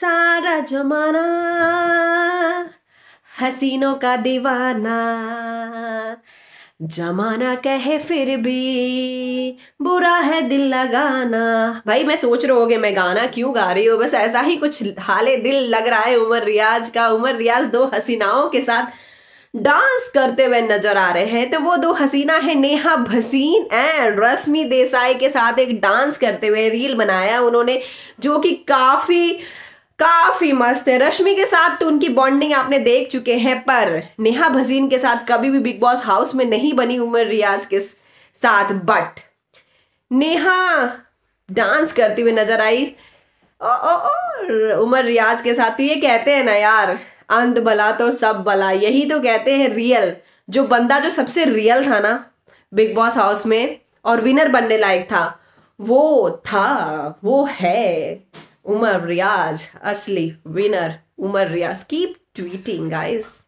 सारा जमाना हसीनों का दीवाना जमाना कहे फिर भी बुरा है दिल लगाना भाई मैं सोच रहे होगे मैं गाना क्यों गा रही हूँ बस ऐसा ही कुछ हाले दिल लग रहा है उमर रियाज का उमर रियाज दो हसीनाओं के साथ डांस करते हुए नजर आ रहे हैं तो वो दो हसीना है नेहा भसीन एंड रश्मि देसाई के साथ एक डांस करते हुए रील बनाया उन्होंने जो कि काफी काफी मस्त है रश्मि के साथ तो उनकी बॉन्डिंग आपने देख चुके हैं पर नेहा भसीन के साथ कभी भी बिग बॉस हाउस में नहीं बनी उमर रियाज के साथ बट नेहा डांस करती हुई नजर आई और उमर रियाज के साथ तो ये कहते हैं ना यार अंत भला तो सब बला यही तो कहते हैं रियल जो बंदा जो सबसे रियल था ना बिग बॉस हाउस में और विनर बनने लायक था वो था वो है उमर रियाज असली winner Umar Riaz keep tweeting guys